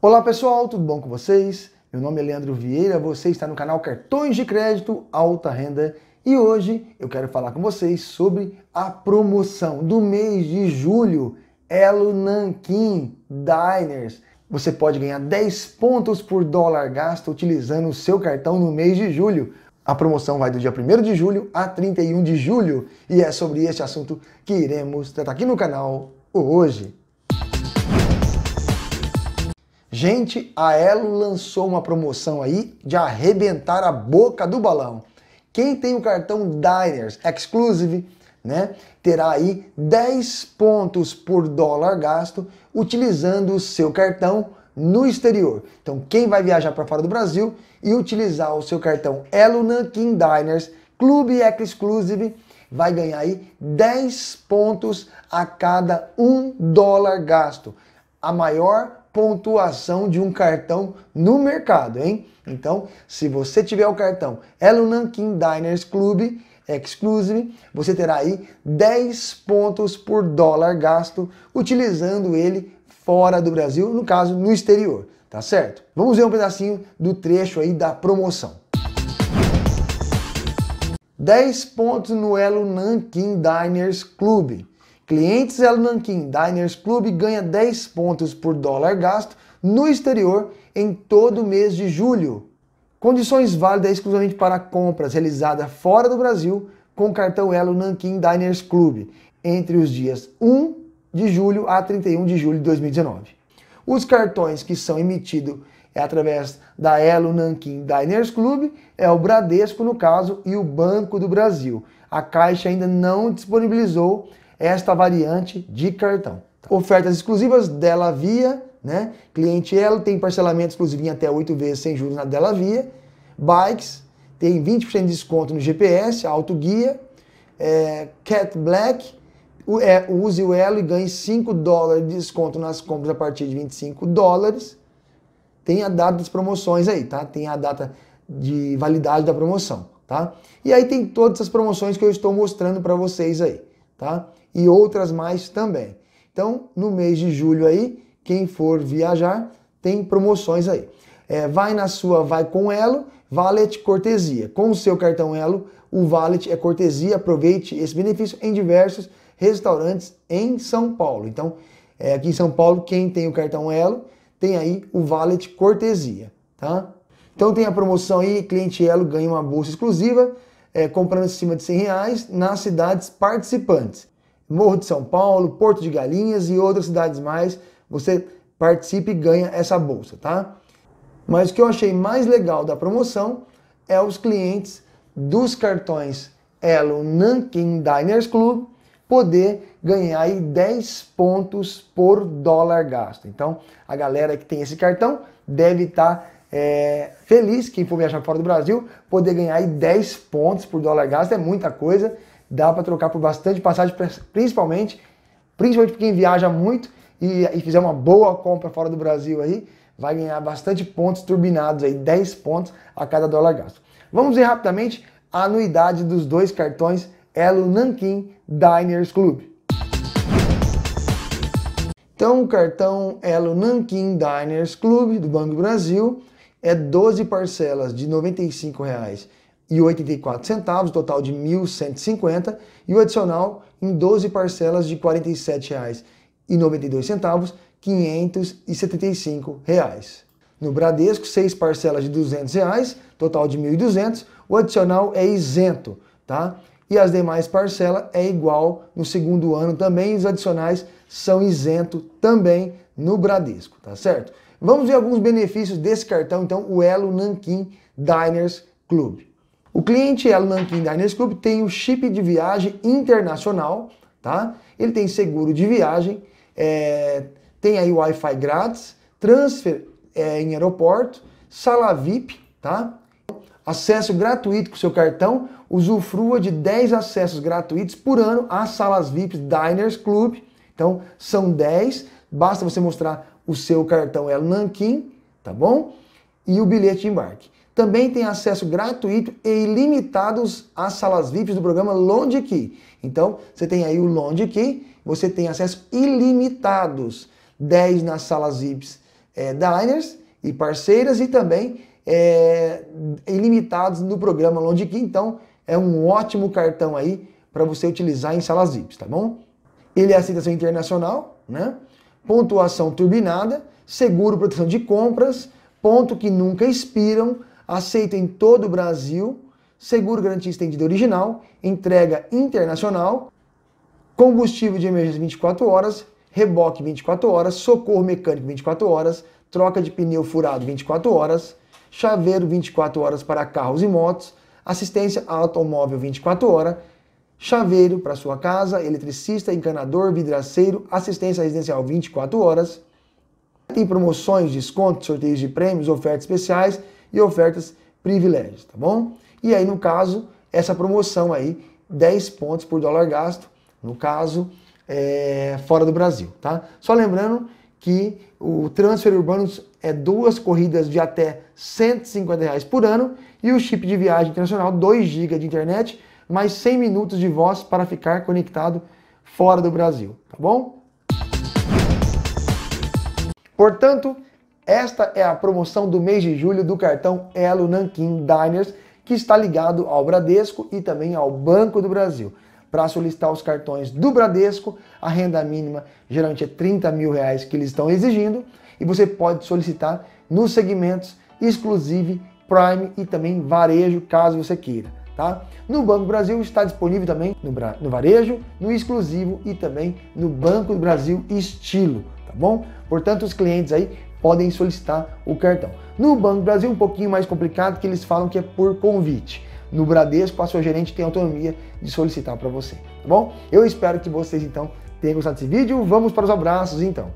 Olá pessoal, tudo bom com vocês? Meu nome é Leandro Vieira, você está no canal Cartões de Crédito Alta Renda e hoje eu quero falar com vocês sobre a promoção do mês de julho Elo Nankin Diners. Você pode ganhar 10 pontos por dólar gasto utilizando o seu cartão no mês de julho. A promoção vai do dia 1 de julho a 31 de julho e é sobre este assunto que iremos tratar aqui no canal hoje. Gente, a Elo lançou uma promoção aí de arrebentar a boca do balão. Quem tem o cartão Diners Exclusive, né, terá aí 10 pontos por dólar gasto utilizando o seu cartão no exterior. Então, quem vai viajar para fora do Brasil e utilizar o seu cartão Elo Nankin Diners Clube Exclusive vai ganhar aí 10 pontos a cada um dólar gasto. A maior pontuação de um cartão no mercado, hein? Então, se você tiver o cartão Elo Nankin Diners Club Exclusive, você terá aí 10 pontos por dólar gasto utilizando ele fora do Brasil, no caso, no exterior, tá certo? Vamos ver um pedacinho do trecho aí da promoção. 10 pontos no Elo Nankin Diners Club. Clientes Elo Nanquim Diners Club ganha 10 pontos por dólar gasto no exterior em todo o mês de julho. Condições válidas exclusivamente para compras realizadas fora do Brasil com cartão Elo Nanquim Diners Club entre os dias 1 de julho a 31 de julho de 2019. Os cartões que são emitidos é através da Elo Nanquim Diners Club, é o Bradesco no caso e o Banco do Brasil. A Caixa ainda não disponibilizou esta variante de cartão. Ofertas exclusivas dela via, né? cliente ela tem parcelamento exclusivo em até 8 vezes sem juros na dela via. Bikes tem 20% de desconto no GPS, alto guia. É, Cat Black, é, use o Elo e ganhe 5 dólares de desconto nas compras a partir de 25 dólares. Tem a data das promoções aí, tá? Tem a data de validade da promoção, tá? E aí tem todas as promoções que eu estou mostrando para vocês aí, tá? e outras mais também. Então, no mês de julho aí, quem for viajar, tem promoções aí. É, vai na sua, vai com elo, valet cortesia. Com o seu cartão elo, o valet é cortesia. Aproveite esse benefício em diversos restaurantes em São Paulo. Então, é, aqui em São Paulo, quem tem o cartão elo, tem aí o valet cortesia, tá? Então tem a promoção aí, cliente elo ganha uma bolsa exclusiva, é, comprando acima de 100 reais nas cidades participantes. Morro de São Paulo, Porto de Galinhas e outras cidades mais, você participe e ganha essa bolsa, tá? Mas o que eu achei mais legal da promoção é os clientes dos cartões Elo Nanking Diners Club poder ganhar aí 10 pontos por dólar gasto. Então, a galera que tem esse cartão deve estar tá, é, feliz, quem for viajar fora do Brasil, poder ganhar aí 10 pontos por dólar gasto é muita coisa dá para trocar por bastante passagem, principalmente, principalmente para quem viaja muito e, e fizer uma boa compra fora do Brasil aí, vai ganhar bastante pontos turbinados aí, 10 pontos a cada dólar gasto. Vamos ver rapidamente a anuidade dos dois cartões Elo Nankin Diners Club. Então, o cartão Elo Nankin Diners Club do Banco do Brasil é 12 parcelas de R$ reais centavos, total de 1.150, e o adicional em 12 parcelas de R$ 47,92, R$ reais. No Bradesco, seis parcelas de R$ 200, reais, total de 1.200, o adicional é isento, tá? E as demais parcelas é igual no segundo ano também, os adicionais são isento também no Bradesco, tá certo? Vamos ver alguns benefícios desse cartão, então, o Elo Nankin Diners Club. O cliente El é Nanquim Diners Club tem o chip de viagem internacional, tá? Ele tem seguro de viagem, é, tem aí Wi-Fi grátis, transfer é, em aeroporto, sala VIP, tá? Acesso gratuito com seu cartão, usufrua de 10 acessos gratuitos por ano às salas VIP Diners Club. Então, são 10, basta você mostrar o seu cartão é Nanquim, tá bom? E o bilhete de embarque também tem acesso gratuito e ilimitados às salas VIPs do programa Lounge Key. Então, você tem aí o Lounge Key, você tem acesso ilimitados, 10 nas salas VIPs é, eh, diners e parceiras e também é, ilimitados no programa Lounge Key. Então, é um ótimo cartão aí para você utilizar em salas VIPs, tá bom? Ele é aceitação internacional, né? pontuação turbinada, seguro proteção de compras, ponto que nunca expiram, aceita em todo o Brasil, seguro garantia estendida original, entrega internacional, combustível de emergência 24 horas, reboque 24 horas, socorro mecânico 24 horas, troca de pneu furado 24 horas, chaveiro 24 horas para carros e motos, assistência automóvel 24 horas, chaveiro para sua casa, eletricista, encanador, vidraceiro, assistência residencial 24 horas. Tem promoções, descontos, sorteios de prêmios, ofertas especiais e ofertas privilégios, tá bom? E aí, no caso, essa promoção aí, 10 pontos por dólar gasto, no caso, é, fora do Brasil, tá? Só lembrando que o transfer urbano é duas corridas de até 150 reais por ano e o chip de viagem internacional, 2 GB de internet, mais 100 minutos de voz para ficar conectado fora do Brasil, tá bom? Portanto, esta é a promoção do mês de julho do cartão Elo Nankin Diners, que está ligado ao Bradesco e também ao Banco do Brasil. Para solicitar os cartões do Bradesco, a renda mínima geralmente é 30 mil reais que eles estão exigindo e você pode solicitar nos segmentos exclusive, Prime e também varejo, caso você queira. Tá? No Banco Brasil está disponível também no, no varejo, no exclusivo e também no Banco do Brasil Estilo, tá bom? Portanto, os clientes aí podem solicitar o cartão. No Banco Brasil, um pouquinho mais complicado, que eles falam que é por convite. No Bradesco, a sua gerente tem autonomia de solicitar para você, tá bom? Eu espero que vocês então tenham gostado desse vídeo. Vamos para os abraços então.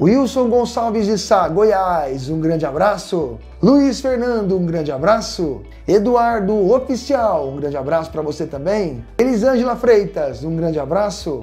Wilson Gonçalves de Sá, Goiás, um grande abraço. Luiz Fernando, um grande abraço. Eduardo Oficial, um grande abraço para você também. Elisângela Freitas, um grande abraço.